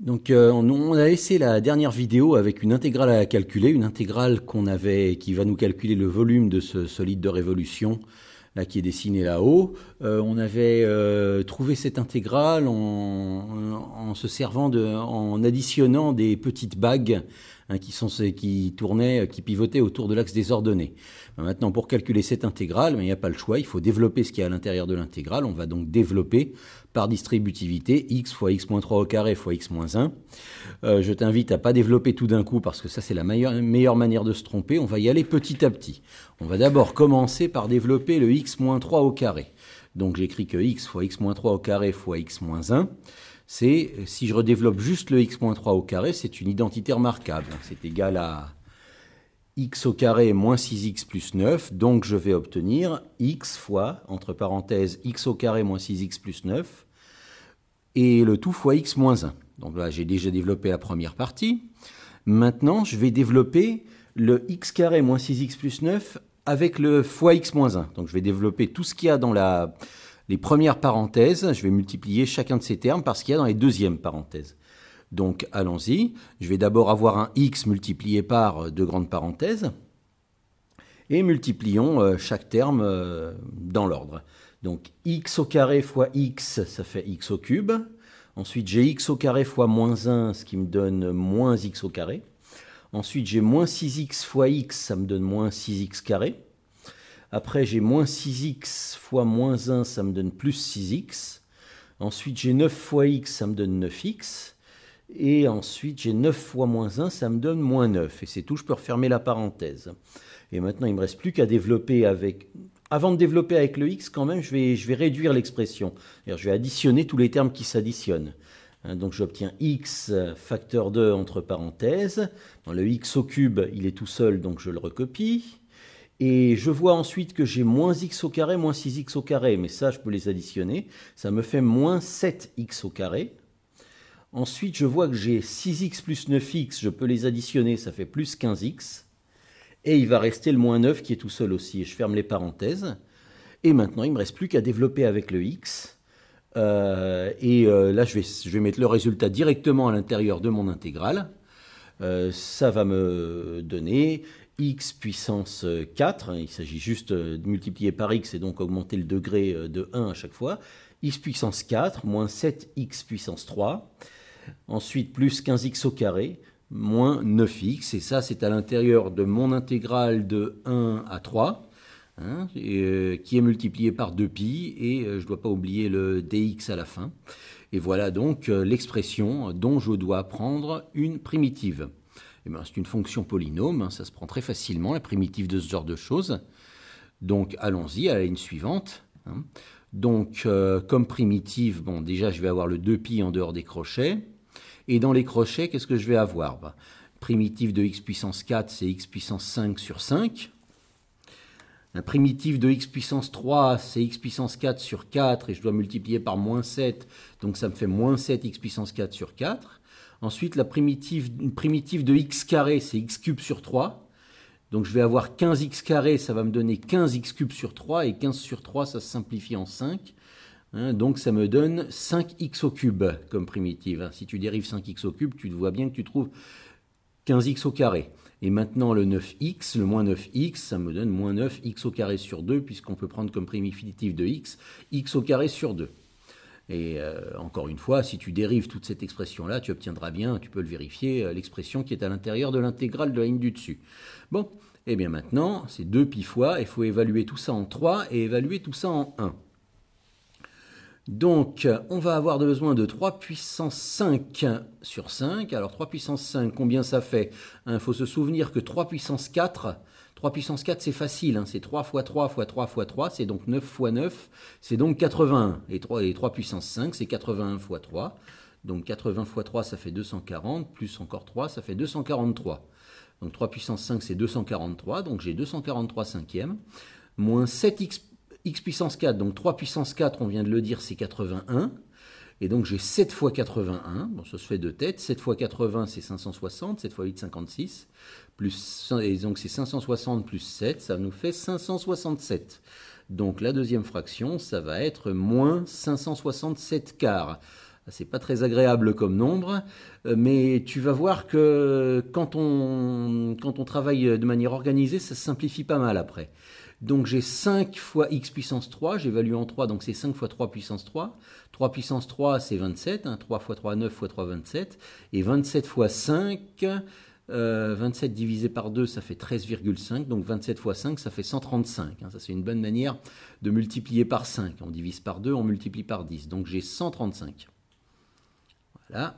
Donc euh, on, a laissé la dernière vidéo avec une intégrale à calculer, une intégrale qu'on avait, qui va nous calculer le volume de ce solide de révolution là qui est dessiné là-haut. Euh, on avait euh, trouvé cette intégrale en, se servant de, en additionnant des petites bagues Hein, qui, sont, qui tournaient, euh, qui pivotaient autour de l'axe des ordonnées. Ben, maintenant, pour calculer cette intégrale, mais ben, il n'y a pas le choix, il faut développer ce qu'il y a à l'intérieur de l'intégrale. On va donc développer par distributivité x fois x-3 au carré fois x-1. Euh, je t'invite à pas développer tout d'un coup parce que ça c'est la meilleure, manière de se tromper. On va y aller petit à petit. On va d'abord commencer par développer le x-3 au carré. Donc j'écris que x fois x-3 au carré fois x-1 c'est, euh, si je redéveloppe juste le x-3 au carré, c'est une identité remarquable. C'est égal à x au carré moins 6x plus 9, donc je vais obtenir x fois, entre parenthèses, x au carré moins 6x plus 9, et le tout fois x moins 1. Donc là, j'ai déjà développé la première partie. Maintenant, je vais développer le x carré moins 6x plus 9 avec le fois x moins 1. Donc je vais développer tout ce qu'il y a dans la les premières parenthèses, je vais multiplier chacun de ces termes par ce qu'il y a dans les deuxièmes parenthèses. Donc allons-y, je vais d'abord avoir un x multiplié par euh, deux grandes parenthèses, et multiplions euh, chaque terme euh, dans l'ordre. Donc x au carré fois x, ça fait x au cube. Ensuite j'ai x au carré fois moins 1, ce qui me donne moins x au carré. Ensuite j'ai moins 6x fois x, ça me donne moins 6x carré. Après, j'ai moins 6x fois moins 1, ça me donne plus 6x. Ensuite, j'ai 9 fois x, ça me donne 9x. Et ensuite, j'ai 9 fois moins 1, ça me donne moins 9. Et c'est tout, je peux refermer la parenthèse. Et maintenant, il ne me reste plus qu'à développer avec... Avant de développer avec le x, quand même, je vais, je vais réduire l'expression. Je vais additionner tous les termes qui s'additionnent. Hein, donc j'obtiens x facteur 2 entre parenthèses. le x au cube, il est tout seul, donc je le recopie. Et je vois ensuite que j'ai moins x au carré, moins 6x au carré, mais ça, je peux les additionner. Ça me fait moins 7x au carré. Ensuite, je vois que j'ai 6x plus 9x, je peux les additionner, ça fait plus 15x. Et il va rester le moins 9 qui est tout seul aussi. Et je ferme les parenthèses. Et maintenant, il ne me reste plus qu'à développer avec le x. Euh, et euh, là, je vais, je vais mettre le résultat directement à l'intérieur de mon intégrale. Euh, ça va me donner x puissance 4, euh, hein, il s'agit juste euh, de multiplier par x et donc augmenter le degré euh, de 1 à chaque fois, x puissance 4 moins 7x puissance 3, ensuite plus 15x au carré, moins 9x, et ça c'est à l'intérieur de mon intégrale de 1 à 3, hein, et, qui est multiplié par 2pi, et je ne dois pas oublier le dx à la fin. Et voilà donc l'expression dont je dois prendre une primitive. Eh ben, c'est une fonction polynôme, hein, ça se prend très facilement, la primitive de ce genre de choses. Donc allons-y à la ligne suivante. Hein. Donc euh, comme primitive, bon déjà je vais avoir le 2pi en dehors des crochets. Et dans les crochets, qu'est-ce que je vais avoir bah, Primitive de x puissance 4, c'est x puissance 5 sur 5. La primitive de x puissance 3, c'est x puissance 4 sur 4, et je dois multiplier par moins 7, donc ça me fait moins 7 x puissance 4 sur 4. Ensuite, la primitive, primitive de x carré, c'est x cube sur 3. Donc je vais avoir 15x carré, ça va me donner 15x cube sur 3, et 15 sur 3, ça se simplifie en 5. Hein, donc ça me donne 5x au cube comme primitive. Si tu dérives 5x au cube, tu vois bien que tu trouves 15x au carré. Et maintenant le 9x, le moins 9x, ça me donne moins 9x au carré sur 2, puisqu'on peut prendre comme primitive de x, x au carré sur 2. Et euh, encore une fois, si tu dérives toute cette expression-là, tu obtiendras bien, tu peux le vérifier, euh, l'expression qui est à l'intérieur de l'intégrale de la ligne du dessus. Bon, et eh bien maintenant, c'est 2 pi fois, il faut évaluer tout ça en 3 et évaluer tout ça en 1. Donc, on va avoir besoin de 3 puissance 5 sur 5. Alors, 3 puissance 5, combien ça fait Il hein, faut se souvenir que 3 puissance 4, 3 puissance 4, c'est facile. Hein. c'est 3 fois 3 fois 3 fois 3, c'est donc 9 fois 9, c'est donc 81. Et 3, et 3 puissance 5, c'est 81 fois 3. Donc, 80 fois 3, ça fait 240, plus encore 3, ça fait 243. Donc, 3 puissance 5, c'est 243, donc j'ai 243 cinquièmes. Moins 7x x puissance 4, donc 3 puissance 4, on vient de le dire, c'est 81. Et donc j'ai 7 fois 81, bon ça se fait de tête, 7 fois 80 c'est 560, 7 fois 8 56, et donc c'est 560 plus 7, ça nous fait 567. Donc la deuxième fraction, ça va être moins 567 quarts. C'est pas très agréable comme nombre, euh, mais tu vas voir que quand on, quand on travaille de manière organisée, ça se simplifie pas mal après. Donc j'ai 5 fois x puissance 3, j'évalue en 3, donc c'est 5 fois 3 puissance 3. 3 puissance 3, c'est 27. 3 hein, fois 3, 9 fois 3, 27. Et 27 fois 5, 27 euh, divisé par 2, ça fait 13,5. Donc 27 fois 5, ça fait 135. Hein. ça, c'est une bonne manière de multiplier par 5. On divise par 2, on multiplie par 10. Donc j'ai 135. Voilà.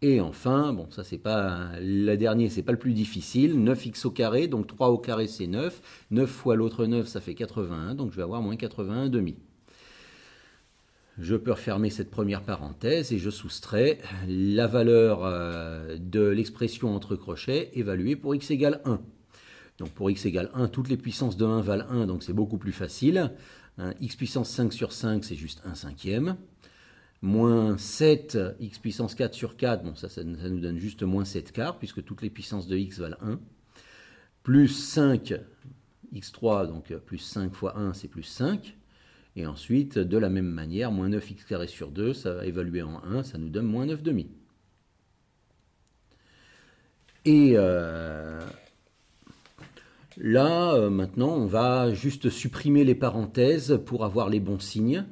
Et enfin, bon, ça c'est pas la dernier, c'est pas le plus difficile, 9x au donc 3 au carré c'est 9, 9 fois l'autre 9 ça fait 81, donc je vais avoir moins 81 demi. Je peux refermer cette première parenthèse et je soustrais la valeur euh, de l'expression entre crochets évaluée pour x égale 1. Donc pour x égale 1, toutes les puissances de 1 valent 1, donc c'est beaucoup plus facile. x puissance 5 sur 5, c'est juste 1 cinquième moins 7 x puissance 4 sur 4, bon ça, nous donne juste moins 7 quarts, puisque toutes les puissances de x valent 1, plus 5 x3, donc euh, plus 5 fois 1, c'est plus 5, et ensuite, de la même manière, moins 9x carré sur 2, ça va évaluer en 1, ça nous donne moins 9 demi. Et euh, là, euh, maintenant, on va juste supprimer les parenthèses pour avoir les bons signes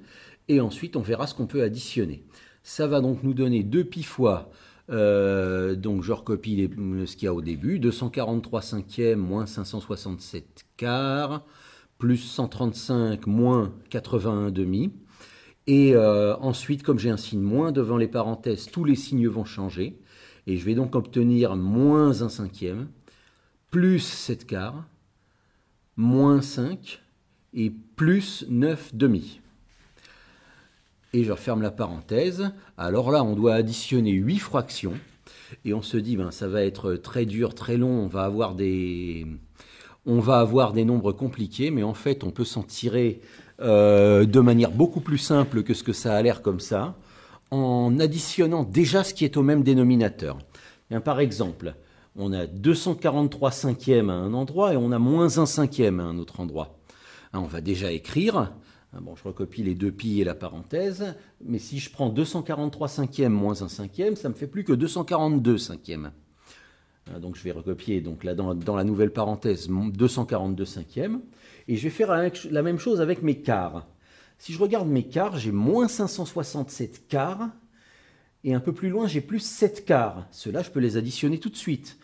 et ensuite on verra ce qu'on peut additionner. Ça va donc nous donner 2 pi fois, euh, donc je recopie ce qu'il y a au début, 243 cinquièmes moins 567 quarts, plus 135 moins 81 demi. Et euh, ensuite, comme j'ai un signe moins devant les parenthèses, tous les signes vont changer. Et je vais donc obtenir moins 1 cinquième, plus 7 quarts, moins 5 et plus 9 demi et je referme la parenthèse. Alors là, on doit additionner 8 fractions, et on se dit, ben, ça va être très dur, très long, on va avoir des, on va avoir des nombres compliqués, mais en fait, on peut s'en tirer euh, de manière beaucoup plus simple que ce que ça a l'air comme ça, en additionnant déjà ce qui est au même dénominateur. par exemple, on a 243 cinquièmes à un endroit et on a moins 1 cinquième à un autre endroit. Hein, on va déjà écrire ah bon, je recopie les deux pi et la parenthèse, mais si je prends 243 cinquièmes moins 1 cinquième, ça me fait plus que 242 cinquièmes. Ah, donc je vais recopier donc là dans, la nouvelle parenthèse 242 cinquièmes, et je vais faire la, la même chose avec mes quarts. Si je regarde mes quarts, j'ai moins 567 quarts, et un peu plus loin, j'ai plus 7 quarts. Ceux-là, je peux les additionner tout de suite.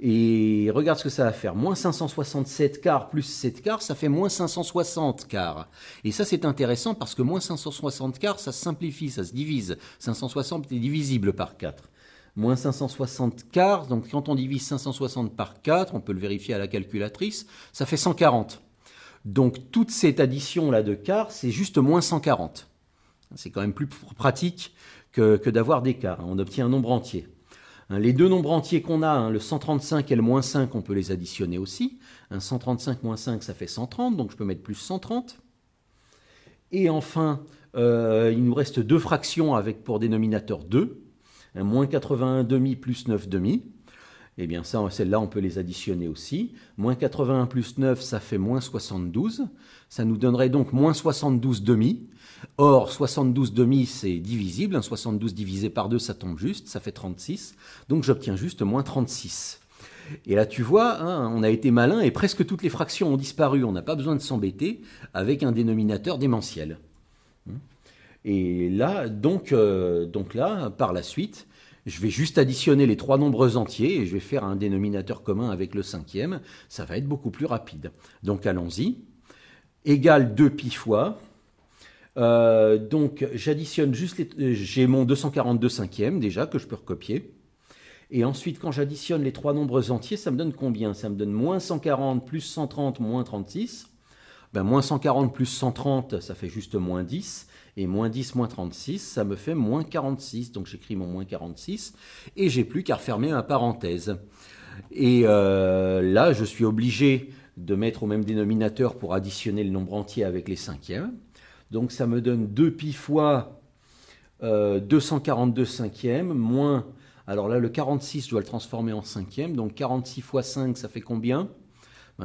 Et regarde ce que ça va faire. Moins 567 quarts plus 7 quarts, ça fait moins 560 quarts. Et ça, c'est intéressant parce que moins 560 quarts, ça simplifie, ça se divise. 560 est divisible par 4 moins 560 quarts. Donc quand on divise 560 par 4, on peut le vérifier à la calculatrice, ça fait 140. Donc toute cette addition-là de quarts, c'est juste moins 140. C'est quand même plus pratique que, que d'avoir des quarts. On obtient un nombre entier. Hein, les deux nombres entiers qu'on a, hein, le 135 et le moins 5, on peut les additionner aussi. 135 hein, moins 5, ça fait 130, donc je peux mettre plus 130. Et enfin, euh, il nous reste deux fractions avec pour dénominateur 2, moins demi plus 9 demi. Eh bien, ça, celles-là, on peut les additionner aussi. Moins 81 plus 9, ça fait moins 72. Ça nous donnerait donc moins 72 demi. Or, 72 demi, c'est divisible. 72 divisé par 2, ça tombe juste. Ça fait 36. Donc, j'obtiens juste moins 36. Et là, tu vois, hein, on a été malin et presque toutes les fractions ont disparu. On n'a pas besoin de s'embêter avec un dénominateur démentiel. Et là, donc, euh, donc là, par la suite, je vais juste additionner les trois nombres entiers et je vais faire un dénominateur commun avec le cinquième. Ça va être beaucoup plus rapide. Donc allons-y. Égale 2pi fois. Euh, donc j'additionne juste euh, J'ai mon 242 cinquième déjà que je peux recopier. Et ensuite, quand j'additionne les trois nombres entiers, ça me donne combien Ça me donne moins 140 plus 130 moins 36. Ben, moins 140 plus 130, ça fait juste moins 10. Et moins 10, moins 36, ça me fait moins 46. Donc j'écris mon moins 46 et j'ai plus qu'à refermer ma parenthèse. Et euh, là, je suis obligé de mettre au même dénominateur pour additionner le nombre entier avec les cinquièmes. Donc ça me donne 2 pi fois 242 euh, cinquièmes moins... Alors là, le 46, je dois le transformer en cinquième. Donc 46 fois 5, ça fait combien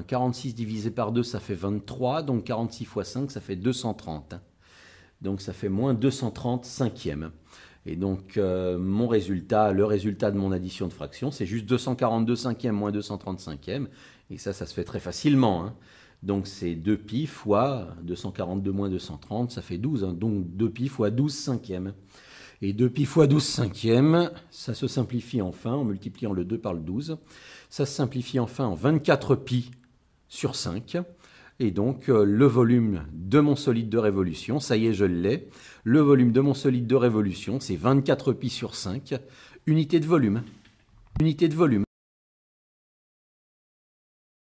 46 ben, divisé par 2, ça fait 23. Donc 46 fois 5, ça fait 230. Donc ça fait moins 230 cinquièmes. Et donc euh, mon résultat, le résultat de mon addition de fractions, c'est juste 242 cinquièmes moins 235 cinquièmes. Et ça, ça se fait très facilement. Hein. Donc c'est 2pi fois 242 moins 230, ça fait 12. Hein. Donc 2pi fois 12 cinquièmes. Et 2pi fois 12 cinquièmes, ça se simplifie enfin en multipliant le 2 par le 12. Ça se simplifie enfin en 24pi sur 5. Et donc, euh, le volume de mon solide de révolution, ça y est, je l'ai. Le volume de mon solide de révolution, c'est 24 pi sur 5, unité de volume. Unité de volume.